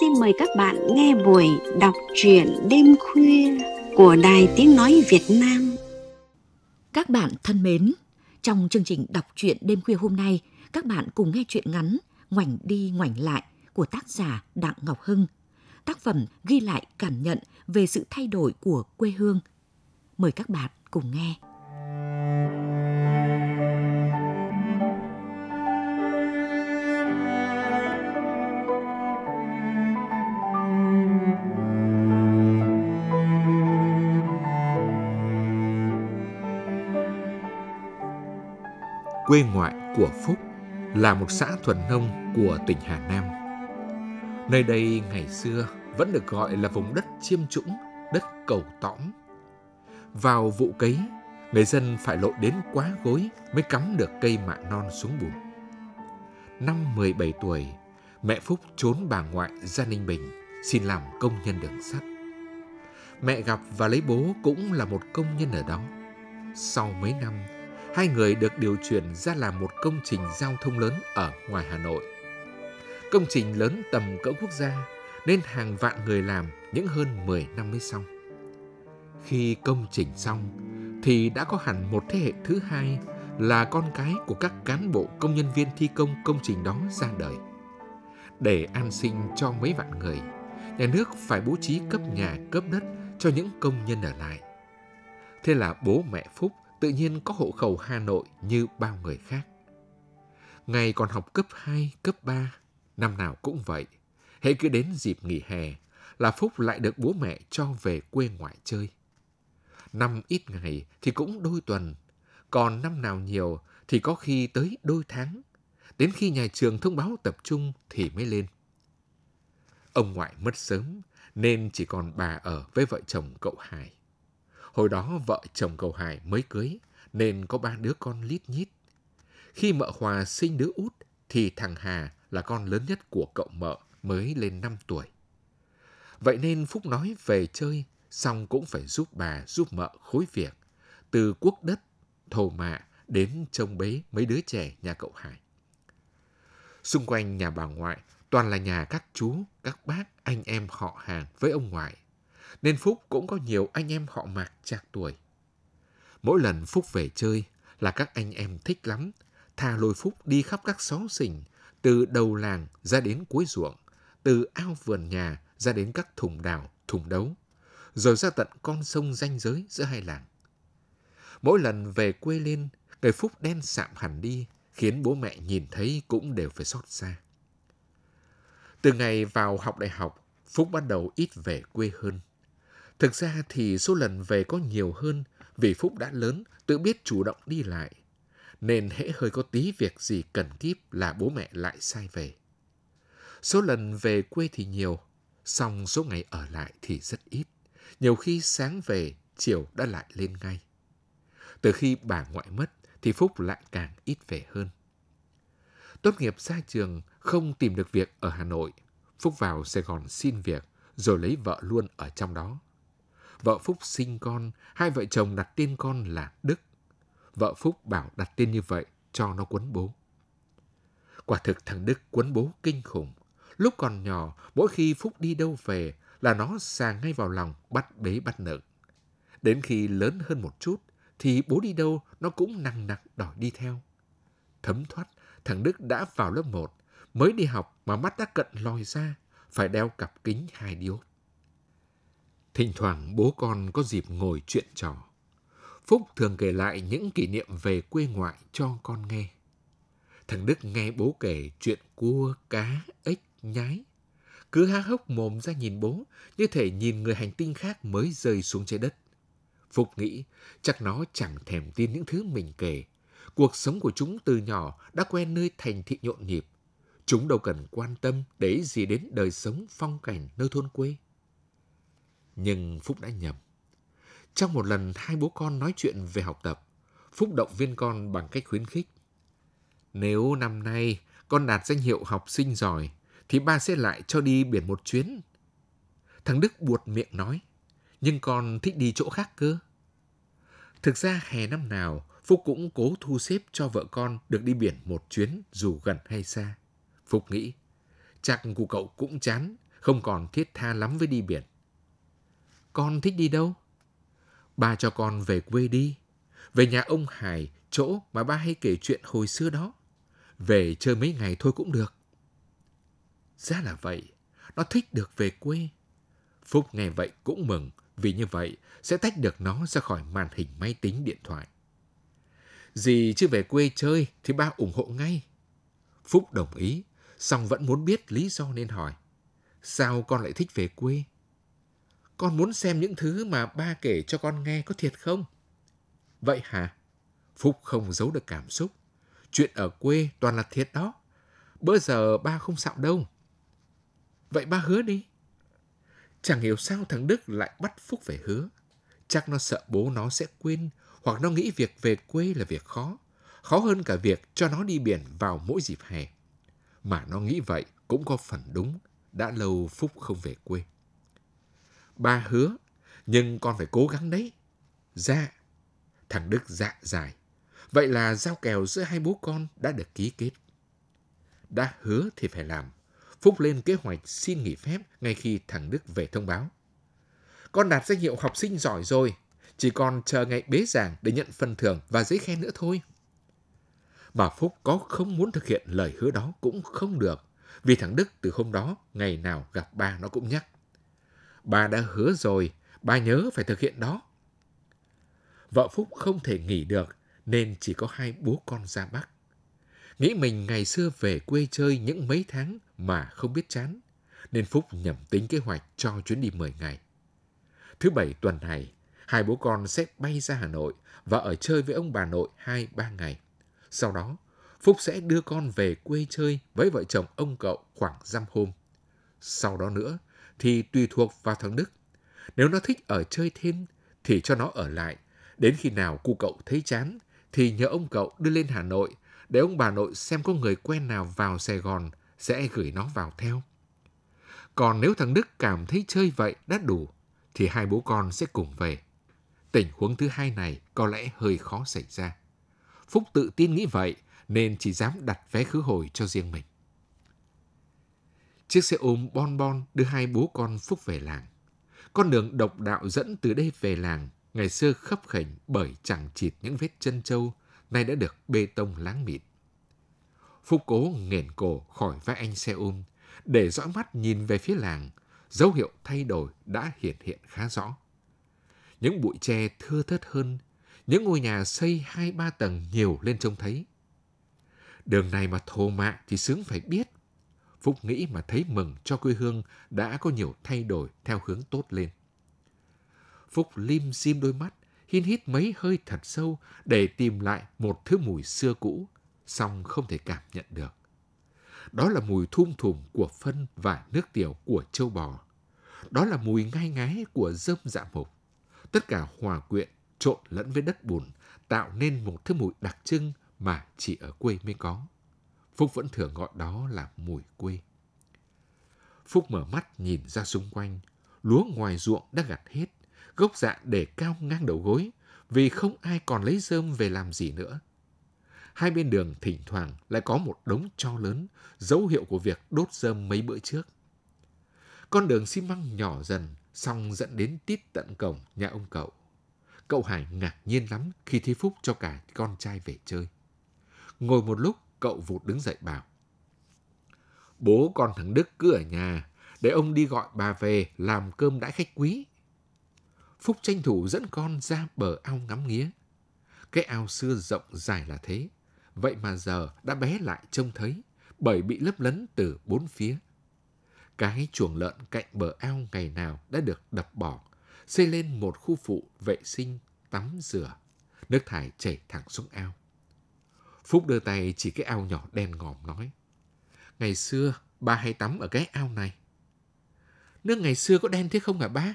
xin mời các bạn nghe buổi đọc truyện đêm khuya của Đài Tiếng Nói Việt Nam. Các bạn thân mến, trong chương trình đọc truyện đêm khuya hôm nay, các bạn cùng nghe truyện ngắn Ngoảnh đi ngoảnh lại của tác giả Đặng Ngọc Hưng. Tác phẩm ghi lại cảm nhận về sự thay đổi của quê hương. Mời các bạn cùng nghe. quê ngoại của Phúc là một xã thuần nông của tỉnh Hà Nam. Nơi đây ngày xưa vẫn được gọi là vùng đất chiêm trũng, đất cầu tõm. Vào vụ cấy, người dân phải lội đến quá gối mới cắm được cây mạ non xuống bùn. Năm 17 tuổi, mẹ Phúc trốn bà ngoại ra Ninh Bình xin làm công nhân đường sắt. Mẹ gặp và lấy bố cũng là một công nhân ở đó. Sau mấy năm, hai người được điều chuyển ra làm một công trình giao thông lớn ở ngoài Hà Nội. Công trình lớn tầm cỡ quốc gia nên hàng vạn người làm những hơn 10 năm mới xong. Khi công trình xong thì đã có hẳn một thế hệ thứ hai là con cái của các cán bộ công nhân viên thi công công trình đó ra đời. Để an sinh cho mấy vạn người, nhà nước phải bố trí cấp nhà, cấp đất cho những công nhân ở lại. Thế là bố mẹ Phúc – tự nhiên có hộ khẩu Hà Nội như bao người khác. Ngày còn học cấp 2, cấp 3, năm nào cũng vậy. Hễ cứ đến dịp nghỉ hè là Phúc lại được bố mẹ cho về quê ngoại chơi. Năm ít ngày thì cũng đôi tuần, còn năm nào nhiều thì có khi tới đôi tháng. Đến khi nhà trường thông báo tập trung thì mới lên. Ông ngoại mất sớm nên chỉ còn bà ở với vợ chồng cậu Hải. Hồi đó vợ chồng cậu Hải mới cưới, nên có ba đứa con lít nhít. Khi mợ Hòa sinh đứa út, thì thằng Hà là con lớn nhất của cậu mợ mới lên 5 tuổi. Vậy nên Phúc nói về chơi, xong cũng phải giúp bà giúp mợ khối việc, từ quốc đất, thổ mạ đến trông bế mấy đứa trẻ nhà cậu Hải. Xung quanh nhà bà ngoại toàn là nhà các chú, các bác, anh em họ hàng với ông ngoại nên Phúc cũng có nhiều anh em họ mạc trạc tuổi. Mỗi lần Phúc về chơi là các anh em thích lắm, tha lôi Phúc đi khắp các xó xỉnh, từ đầu làng ra đến cuối ruộng, từ ao vườn nhà ra đến các thùng đào, thùng đấu, rồi ra tận con sông ranh giới giữa hai làng. Mỗi lần về quê lên, người Phúc đen sạm hẳn đi, khiến bố mẹ nhìn thấy cũng đều phải xót xa. Từ ngày vào học đại học, Phúc bắt đầu ít về quê hơn. Thực ra thì số lần về có nhiều hơn vì Phúc đã lớn, tự biết chủ động đi lại. Nên hễ hơi có tí việc gì cần kíp là bố mẹ lại sai về. Số lần về quê thì nhiều, song số ngày ở lại thì rất ít. Nhiều khi sáng về, chiều đã lại lên ngay. Từ khi bà ngoại mất thì Phúc lại càng ít về hơn. Tốt nghiệp ra trường, không tìm được việc ở Hà Nội. Phúc vào Sài Gòn xin việc, rồi lấy vợ luôn ở trong đó. Vợ Phúc sinh con, hai vợ chồng đặt tên con là Đức. Vợ Phúc bảo đặt tên như vậy cho nó quấn bố. Quả thực thằng Đức quấn bố kinh khủng. Lúc còn nhỏ, mỗi khi Phúc đi đâu về là nó sàng ngay vào lòng bắt bế bắt nợ. Đến khi lớn hơn một chút thì bố đi đâu nó cũng nặng nặng đòi đi theo. Thấm thoát, thằng Đức đã vào lớp 1, mới đi học mà mắt đã cận lòi ra, phải đeo cặp kính hai điếu. Thỉnh thoảng bố con có dịp ngồi chuyện trò. Phúc thường kể lại những kỷ niệm về quê ngoại cho con nghe. Thằng Đức nghe bố kể chuyện cua, cá, ếch, nhái. Cứ há hốc mồm ra nhìn bố, như thể nhìn người hành tinh khác mới rơi xuống trái đất. phúc nghĩ, chắc nó chẳng thèm tin những thứ mình kể. Cuộc sống của chúng từ nhỏ đã quen nơi thành thị nhộn nhịp. Chúng đâu cần quan tâm để gì đến đời sống phong cảnh nơi thôn quê. Nhưng Phúc đã nhầm. Trong một lần hai bố con nói chuyện về học tập, Phúc động viên con bằng cách khuyến khích. Nếu năm nay con đạt danh hiệu học sinh giỏi, thì ba sẽ lại cho đi biển một chuyến. Thằng Đức buột miệng nói, nhưng con thích đi chỗ khác cơ. Thực ra hè năm nào, Phúc cũng cố thu xếp cho vợ con được đi biển một chuyến dù gần hay xa. Phúc nghĩ, chắc của cậu cũng chán, không còn thiết tha lắm với đi biển con thích đi đâu? Ba cho con về quê đi, về nhà ông Hải, chỗ mà ba hay kể chuyện hồi xưa đó. Về chơi mấy ngày thôi cũng được. Ra là vậy, nó thích được về quê. Phúc nghe vậy cũng mừng, vì như vậy sẽ tách được nó ra khỏi màn hình máy tính điện thoại. Gì chứ về quê chơi thì ba ủng hộ ngay. Phúc đồng ý, song vẫn muốn biết lý do nên hỏi. Sao con lại thích về quê? Con muốn xem những thứ mà ba kể cho con nghe có thiệt không? Vậy hả? Phúc không giấu được cảm xúc. Chuyện ở quê toàn là thiệt đó. Bữa giờ ba không xạo đâu. Vậy ba hứa đi. Chẳng hiểu sao thằng Đức lại bắt Phúc phải hứa. Chắc nó sợ bố nó sẽ quên, hoặc nó nghĩ việc về quê là việc khó. Khó hơn cả việc cho nó đi biển vào mỗi dịp hè. Mà nó nghĩ vậy cũng có phần đúng. Đã lâu Phúc không về quê. Ba hứa, nhưng con phải cố gắng đấy. Dạ. Thằng Đức dạ dài. Vậy là giao kèo giữa hai bố con đã được ký kết. Đã hứa thì phải làm. Phúc lên kế hoạch xin nghỉ phép ngay khi thằng Đức về thông báo. Con đạt danh hiệu học sinh giỏi rồi, chỉ còn chờ ngày bế giảng để nhận phần thưởng và giấy khen nữa thôi. Bà Phúc có không muốn thực hiện lời hứa đó cũng không được, vì thằng Đức từ hôm đó ngày nào gặp ba nó cũng nhắc. Ba đã hứa rồi, ba nhớ phải thực hiện đó. Vợ Phúc không thể nghỉ được, nên chỉ có hai bố con ra Bắc. Nghĩ mình ngày xưa về quê chơi những mấy tháng mà không biết chán, nên Phúc nhầm tính kế hoạch cho chuyến đi 10 ngày. Thứ bảy tuần này, hai bố con sẽ bay ra Hà Nội và ở chơi với ông bà nội hai ba ngày. Sau đó, Phúc sẽ đưa con về quê chơi với vợ chồng ông cậu khoảng dăm hôm. Sau đó nữa, thì tùy thuộc vào thằng Đức. Nếu nó thích ở chơi thêm thì cho nó ở lại. Đến khi nào cu cậu thấy chán thì nhờ ông cậu đưa lên Hà Nội để ông bà nội xem có người quen nào vào Sài Gòn sẽ gửi nó vào theo. Còn nếu thằng Đức cảm thấy chơi vậy đã đủ thì hai bố con sẽ cùng về. Tình huống thứ hai này có lẽ hơi khó xảy ra. Phúc tự tin nghĩ vậy nên chỉ dám đặt vé khứ hồi cho riêng mình. Chiếc xe ôm bon bon đưa hai bố con Phúc về làng. Con đường độc đạo dẫn từ đây về làng, ngày xưa khấp khảnh bởi chẳng chịt những vết chân trâu, nay đã được bê tông láng mịt Phúc cố nghển cổ khỏi vai anh xe ôm, để dõi mắt nhìn về phía làng, dấu hiệu thay đổi đã hiện hiện khá rõ. Những bụi tre thưa thớt hơn, những ngôi nhà xây hai ba tầng nhiều lên trông thấy. Đường này mà thô mạ thì sướng phải biết Phúc nghĩ mà thấy mừng cho quê hương đã có nhiều thay đổi theo hướng tốt lên. Phúc lim dim đôi mắt, hít hít mấy hơi thật sâu để tìm lại một thứ mùi xưa cũ, song không thể cảm nhận được. Đó là mùi thum thùm của phân và nước tiểu của châu bò. Đó là mùi ngai ngái của rơm dạ mục. Tất cả hòa quyện, trộn lẫn với đất bùn, tạo nên một thứ mùi đặc trưng mà chỉ ở quê mới có. Phúc vẫn thường gọi đó là mùi quê. Phúc mở mắt nhìn ra xung quanh, lúa ngoài ruộng đã gặt hết, gốc dạ để cao ngang đầu gối, vì không ai còn lấy rơm về làm gì nữa. Hai bên đường thỉnh thoảng lại có một đống cho lớn, dấu hiệu của việc đốt rơm mấy bữa trước. Con đường xi măng nhỏ dần, xong dẫn đến tít tận cổng nhà ông cậu. Cậu Hải ngạc nhiên lắm khi thấy Phúc cho cả con trai về chơi. Ngồi một lúc, Cậu vụt đứng dậy bảo. Bố con thằng Đức cứ ở nhà, để ông đi gọi bà về làm cơm đãi khách quý. Phúc tranh thủ dẫn con ra bờ ao ngắm nghía. Cái ao xưa rộng dài là thế, vậy mà giờ đã bé lại trông thấy, bởi bị lấp lấn từ bốn phía. Cái chuồng lợn cạnh bờ ao ngày nào đã được đập bỏ, xây lên một khu phụ vệ sinh tắm rửa, nước thải chảy thẳng xuống ao. Phúc đưa tay chỉ cái ao nhỏ đen ngòm nói. Ngày xưa, ba hay tắm ở cái ao này. Nước ngày xưa có đen thế không hả ba?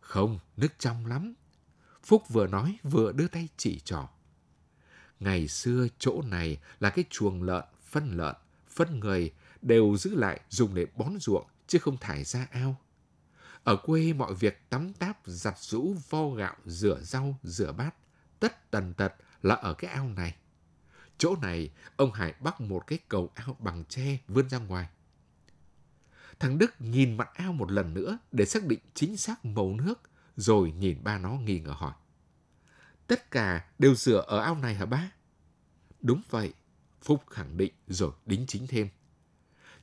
Không, nước trong lắm. Phúc vừa nói vừa đưa tay chỉ trỏ. Ngày xưa chỗ này là cái chuồng lợn, phân lợn, phân người đều giữ lại dùng để bón ruộng chứ không thải ra ao. Ở quê mọi việc tắm táp, giặt rũ, vo gạo, rửa rau, rửa bát, tất tần tật là ở cái ao này. Chỗ này, ông Hải bắt một cái cầu ao bằng tre vươn ra ngoài. Thằng Đức nhìn mặt ao một lần nữa để xác định chính xác màu nước, rồi nhìn ba nó nghi ngờ hỏi. Tất cả đều rửa ở ao này hả ba? Đúng vậy, Phúc khẳng định rồi đính chính thêm.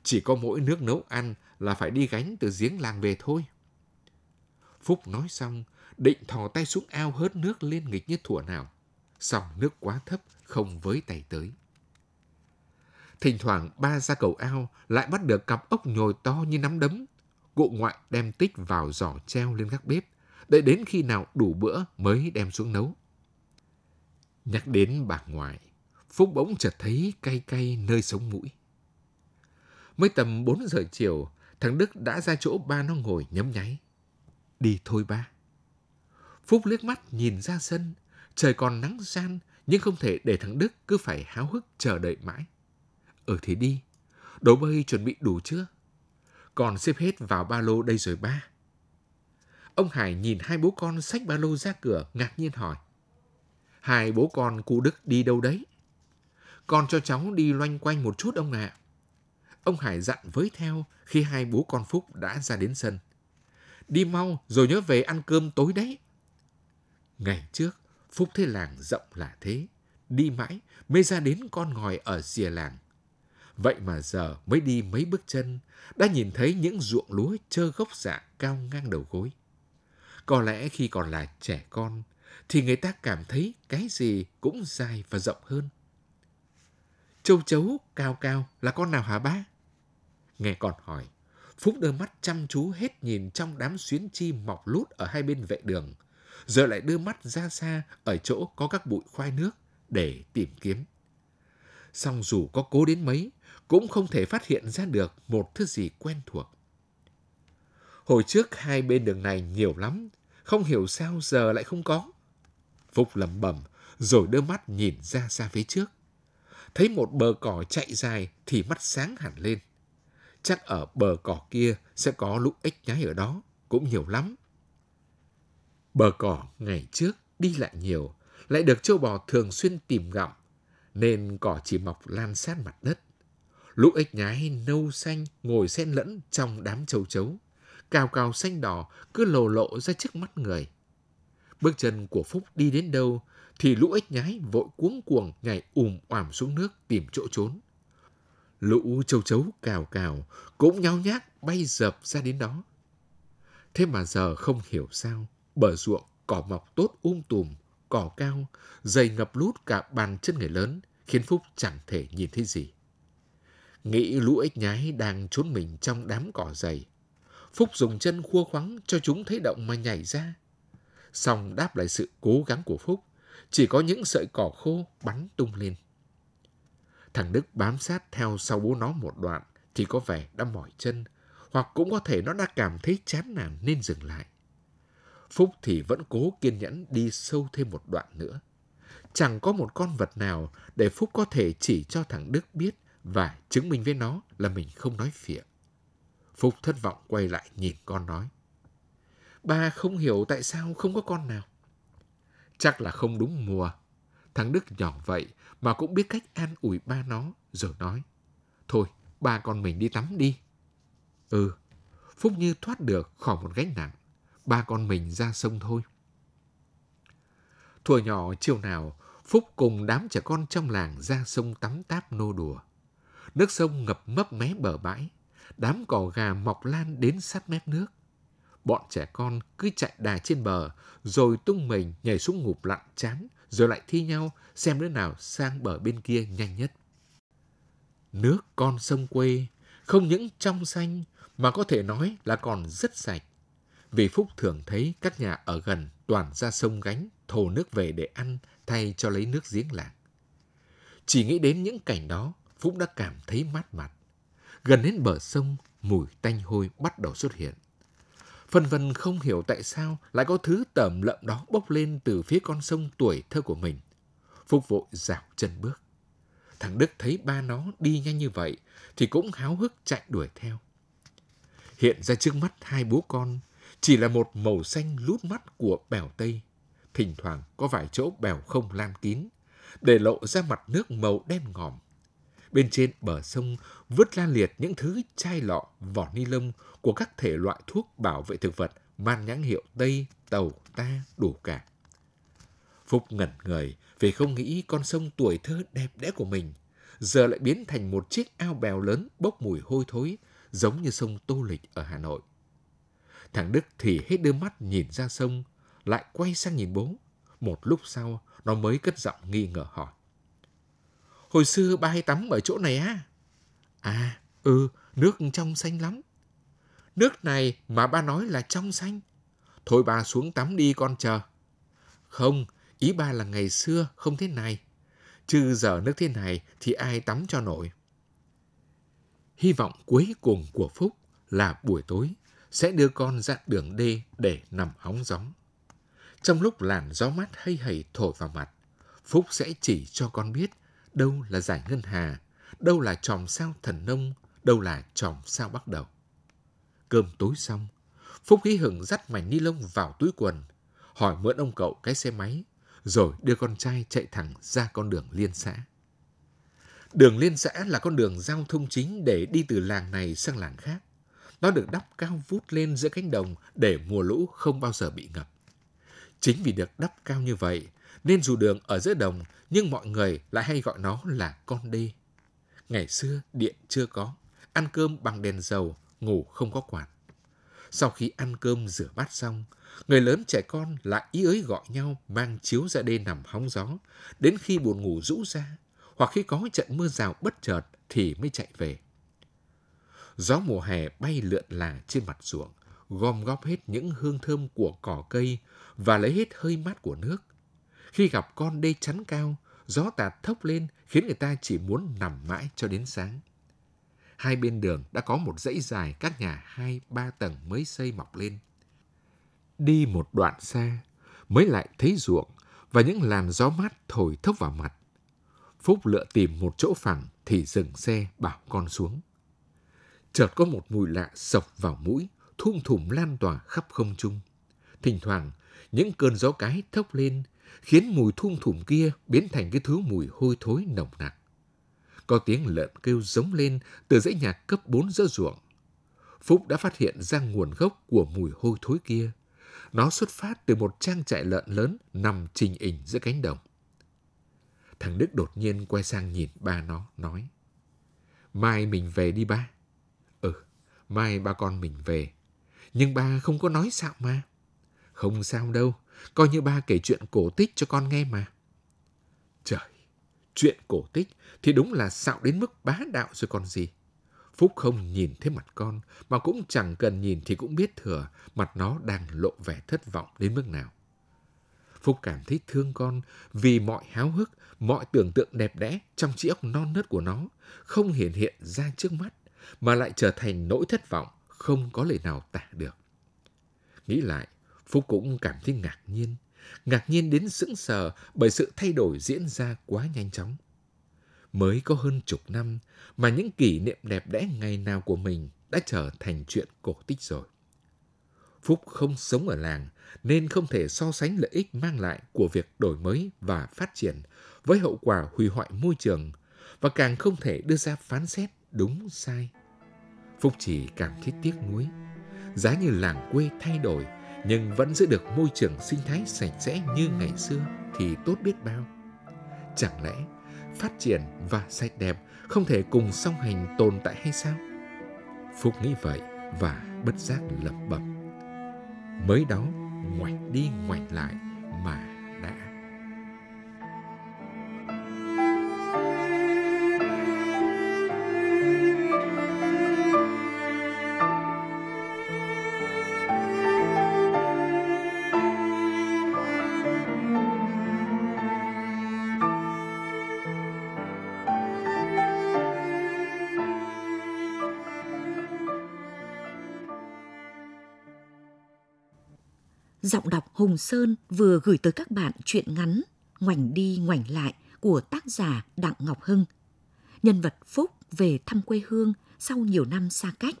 Chỉ có mỗi nước nấu ăn là phải đi gánh từ giếng làng về thôi. Phúc nói xong, định thò tay xuống ao hớt nước lên nghịch như thủa nào song nước quá thấp, không với tay tới. Thỉnh thoảng ba ra cầu ao lại bắt được cặp ốc nhồi to như nắm đấm. Cụ ngoại đem tích vào giỏ treo lên gác bếp, để đến khi nào đủ bữa mới đem xuống nấu. Nhắc đến bà ngoại, Phúc bỗng chợt thấy cay cay nơi sống mũi. Mới tầm 4 giờ chiều, thằng Đức đã ra chỗ ba nó ngồi nhấm nháy. Đi thôi ba. Phúc liếc mắt nhìn ra sân, Trời còn nắng gian, nhưng không thể để thằng Đức cứ phải háo hức chờ đợi mãi. Ừ thì đi, đồ bơi chuẩn bị đủ chưa? Còn xếp hết vào ba lô đây rồi ba. Ông Hải nhìn hai bố con xách ba lô ra cửa ngạc nhiên hỏi. Hai bố con cụ Đức đi đâu đấy? Con cho cháu đi loanh quanh một chút ông ạ. À. Ông Hải dặn với theo khi hai bố con Phúc đã ra đến sân. Đi mau rồi nhớ về ăn cơm tối đấy. Ngày trước, Phúc thế làng rộng là thế, đi mãi mới ra đến con ngòi ở rìa làng. Vậy mà giờ mới đi mấy bước chân, đã nhìn thấy những ruộng lúa trơ gốc dạ cao ngang đầu gối. Có lẽ khi còn là trẻ con, thì người ta cảm thấy cái gì cũng dài và rộng hơn. Châu chấu cao cao là con nào hả ba? Nghe còn hỏi, Phúc đưa mắt chăm chú hết nhìn trong đám xuyến chi mọc lút ở hai bên vệ đường – giờ lại đưa mắt ra xa ở chỗ có các bụi khoai nước để tìm kiếm. Song dù có cố đến mấy, cũng không thể phát hiện ra được một thứ gì quen thuộc. Hồi trước hai bên đường này nhiều lắm, không hiểu sao giờ lại không có. Phục lầm bầm, rồi đưa mắt nhìn ra xa phía trước. Thấy một bờ cỏ chạy dài thì mắt sáng hẳn lên. Chắc ở bờ cỏ kia sẽ có lũ ếch nhái ở đó, cũng nhiều lắm. Bờ cỏ ngày trước đi lại nhiều, lại được châu bò thường xuyên tìm gặm, nên cỏ chỉ mọc lan sát mặt đất. Lũ ếch nhái nâu xanh ngồi xen lẫn trong đám châu chấu, cào cào xanh đỏ cứ lồ lộ ra trước mắt người. Bước chân của Phúc đi đến đâu thì lũ ếch nhái vội cuống cuồng nhảy ùm oàm xuống nước tìm chỗ trốn. Lũ châu chấu cào cào cũng nháo nhác bay dập ra đến đó. Thế mà giờ không hiểu sao, bờ ruộng cỏ mọc tốt um tùm, cỏ cao, dày ngập lút cả bàn chân người lớn, khiến Phúc chẳng thể nhìn thấy gì. Nghĩ lũ ếch nhái đang trốn mình trong đám cỏ dày. Phúc dùng chân khua khoắng cho chúng thấy động mà nhảy ra. Xong đáp lại sự cố gắng của Phúc, chỉ có những sợi cỏ khô bắn tung lên. Thằng Đức bám sát theo sau bố nó một đoạn thì có vẻ đã mỏi chân, hoặc cũng có thể nó đã cảm thấy chán nản nên dừng lại. Phúc thì vẫn cố kiên nhẫn đi sâu thêm một đoạn nữa. Chẳng có một con vật nào để Phúc có thể chỉ cho thằng Đức biết và chứng minh với nó là mình không nói phịa. Phúc thất vọng quay lại nhìn con nói. Ba không hiểu tại sao không có con nào. Chắc là không đúng mùa. Thằng Đức nhỏ vậy mà cũng biết cách an ủi ba nó rồi nói. Thôi, ba con mình đi tắm đi. Ừ, Phúc như thoát được khỏi một gánh nặng ba con mình ra sông thôi. Thuở nhỏ chiều nào, Phúc cùng đám trẻ con trong làng ra sông tắm táp nô đùa. Nước sông ngập mấp mé bờ bãi, đám cỏ gà mọc lan đến sát mép nước. Bọn trẻ con cứ chạy đà trên bờ, rồi tung mình nhảy xuống ngụp lặn chán, rồi lại thi nhau xem đứa nào sang bờ bên kia nhanh nhất. Nước con sông quê không những trong xanh mà có thể nói là còn rất sạch, vì Phúc thường thấy các nhà ở gần toàn ra sông gánh, thổ nước về để ăn thay cho lấy nước giếng làng. Chỉ nghĩ đến những cảnh đó, Phúc đã cảm thấy mát mặt. Gần đến bờ sông, mùi tanh hôi bắt đầu xuất hiện. Phân vân không hiểu tại sao lại có thứ tẩm lợm đó bốc lên từ phía con sông tuổi thơ của mình. Phúc vội dạo chân bước. Thằng Đức thấy ba nó đi nhanh như vậy thì cũng háo hức chạy đuổi theo. Hiện ra trước mắt hai bố con chỉ là một màu xanh lút mắt của bèo tây, thỉnh thoảng có vài chỗ bèo không lam kín, để lộ ra mặt nước màu đen ngòm. Bên trên bờ sông vứt la liệt những thứ chai lọ, vỏ ni lông của các thể loại thuốc bảo vệ thực vật mang nhãn hiệu Tây, Tàu, Ta đủ cả. Phúc ngẩn người vì không nghĩ con sông tuổi thơ đẹp đẽ của mình giờ lại biến thành một chiếc ao bèo lớn bốc mùi hôi thối giống như sông Tô Lịch ở Hà Nội. Thằng Đức thì hết đưa mắt nhìn ra sông, lại quay sang nhìn bố. Một lúc sau, nó mới cất giọng nghi ngờ hỏi. Hồi xưa ba hay tắm ở chỗ này á? À? à, ừ, nước trong xanh lắm. Nước này mà ba nói là trong xanh. Thôi ba xuống tắm đi con chờ. Không, ý ba là ngày xưa không thế này. Chứ giờ nước thế này thì ai tắm cho nổi. Hy vọng cuối cùng của Phúc là buổi tối sẽ đưa con ra đường đê để nằm hóng gióng. Trong lúc làn gió mát hay hầy thổi vào mặt, Phúc sẽ chỉ cho con biết đâu là giải ngân hà, đâu là tròm sao thần nông, đâu là tròm sao bắt đầu. Cơm tối xong, Phúc hí hửng dắt mảnh ni lông vào túi quần, hỏi mượn ông cậu cái xe máy, rồi đưa con trai chạy thẳng ra con đường liên xã. Đường liên xã là con đường giao thông chính để đi từ làng này sang làng khác. Nó được đắp cao vút lên giữa cánh đồng để mùa lũ không bao giờ bị ngập. Chính vì được đắp cao như vậy, nên dù đường ở giữa đồng nhưng mọi người lại hay gọi nó là con đê. Ngày xưa điện chưa có, ăn cơm bằng đèn dầu, ngủ không có quạt. Sau khi ăn cơm rửa bát xong, người lớn trẻ con lại ý ới gọi nhau mang chiếu ra đê nằm hóng gió, đến khi buồn ngủ rũ ra, hoặc khi có trận mưa rào bất chợt thì mới chạy về. Gió mùa hè bay lượn lả trên mặt ruộng, gom góp hết những hương thơm của cỏ cây và lấy hết hơi mát của nước. Khi gặp con đê chắn cao, gió tạt thốc lên khiến người ta chỉ muốn nằm mãi cho đến sáng. Hai bên đường đã có một dãy dài các nhà hai ba tầng mới xây mọc lên. Đi một đoạn xa, mới lại thấy ruộng và những làn gió mát thổi thốc vào mặt. Phúc lựa tìm một chỗ phẳng thì dừng xe bảo con xuống chợt có một mùi lạ sộc vào mũi, thung thủm lan tỏa khắp không trung. Thỉnh thoảng, những cơn gió cái thốc lên, khiến mùi thung thủm kia biến thành cái thứ mùi hôi thối nồng nặc. Có tiếng lợn kêu giống lên từ dãy nhà cấp 4 giữa ruộng. Phúc đã phát hiện ra nguồn gốc của mùi hôi thối kia. Nó xuất phát từ một trang trại lợn lớn nằm trình hình giữa cánh đồng. Thằng Đức đột nhiên quay sang nhìn ba nó, nói Mai mình về đi ba mai ba con mình về. Nhưng ba không có nói sao mà. Không sao đâu, coi như ba kể chuyện cổ tích cho con nghe mà. Trời, chuyện cổ tích thì đúng là xạo đến mức bá đạo rồi còn gì. Phúc không nhìn thấy mặt con, mà cũng chẳng cần nhìn thì cũng biết thừa mặt nó đang lộ vẻ thất vọng đến mức nào. Phúc cảm thấy thương con vì mọi háo hức, mọi tưởng tượng đẹp đẽ trong trí óc non nớt của nó không hiện hiện ra trước mắt, mà lại trở thành nỗi thất vọng không có lời nào tả được. Nghĩ lại, Phúc cũng cảm thấy ngạc nhiên, ngạc nhiên đến sững sờ bởi sự thay đổi diễn ra quá nhanh chóng. Mới có hơn chục năm mà những kỷ niệm đẹp đẽ ngày nào của mình đã trở thành chuyện cổ tích rồi. Phúc không sống ở làng nên không thể so sánh lợi ích mang lại của việc đổi mới và phát triển với hậu quả hủy hoại môi trường và càng không thể đưa ra phán xét đúng sai. Phúc chỉ cảm thấy tiếc nuối. Giá như làng quê thay đổi, nhưng vẫn giữ được môi trường sinh thái sạch sẽ như ngày xưa thì tốt biết bao. Chẳng lẽ phát triển và sạch đẹp không thể cùng song hành tồn tại hay sao? Phúc nghĩ vậy và bất giác lẩm bẩm. Mới đó ngoảnh đi ngoảnh lại mà giọng đọc Hùng Sơn vừa gửi tới các bạn truyện ngắn Ngoảnh đi ngoảnh lại của tác giả Đặng Ngọc Hưng. Nhân vật Phúc về thăm quê hương sau nhiều năm xa cách.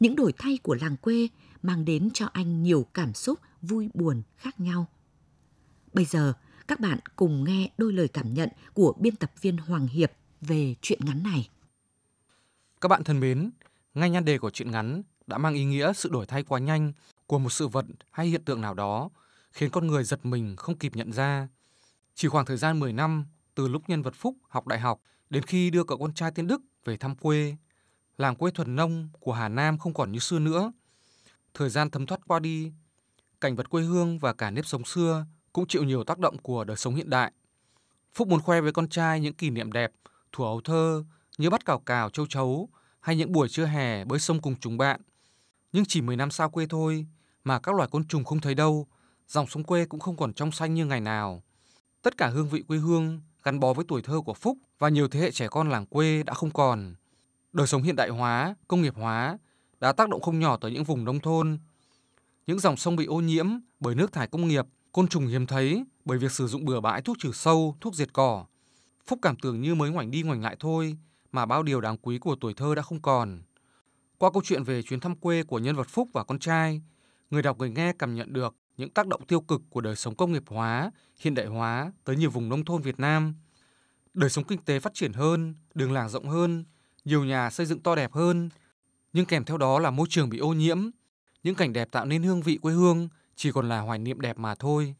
Những đổi thay của làng quê mang đến cho anh nhiều cảm xúc vui buồn khác nhau. Bây giờ, các bạn cùng nghe đôi lời cảm nhận của biên tập viên Hoàng Hiệp về truyện ngắn này. Các bạn thân mến, ngay nhan đề của truyện ngắn đã mang ý nghĩa sự đổi thay quá nhanh của một sự vật hay hiện tượng nào đó khiến con người giật mình không kịp nhận ra. Chỉ khoảng thời gian 10 năm từ lúc nhân vật Phúc học đại học đến khi đưa cậu con trai tiên Đức về thăm quê, làng quê thuần nông của Hà Nam không còn như xưa nữa. Thời gian thấm thoát qua đi, cảnh vật quê hương và cả nếp sống xưa cũng chịu nhiều tác động của đời sống hiện đại. Phúc muốn khoe với con trai những kỷ niệm đẹp, thủ ấu thơ như bắt cào cào châu chấu hay những buổi trưa hè bơi sông cùng chúng bạn – nhưng chỉ 10 năm xa quê thôi mà các loài côn trùng không thấy đâu, dòng sông quê cũng không còn trong xanh như ngày nào. Tất cả hương vị quê hương gắn bó với tuổi thơ của Phúc và nhiều thế hệ trẻ con làng quê đã không còn. Đời sống hiện đại hóa, công nghiệp hóa đã tác động không nhỏ tới những vùng nông thôn. Những dòng sông bị ô nhiễm bởi nước thải công nghiệp, côn trùng hiếm thấy bởi việc sử dụng bừa bãi thuốc trừ sâu, thuốc diệt cỏ. Phúc cảm tưởng như mới ngoảnh đi ngoảnh lại thôi mà bao điều đáng quý của tuổi thơ đã không còn. Qua câu chuyện về chuyến thăm quê của nhân vật Phúc và con trai, người đọc người nghe cảm nhận được những tác động tiêu cực của đời sống công nghiệp hóa, hiện đại hóa tới nhiều vùng nông thôn Việt Nam. Đời sống kinh tế phát triển hơn, đường làng rộng hơn, nhiều nhà xây dựng to đẹp hơn, nhưng kèm theo đó là môi trường bị ô nhiễm, những cảnh đẹp tạo nên hương vị quê hương chỉ còn là hoài niệm đẹp mà thôi.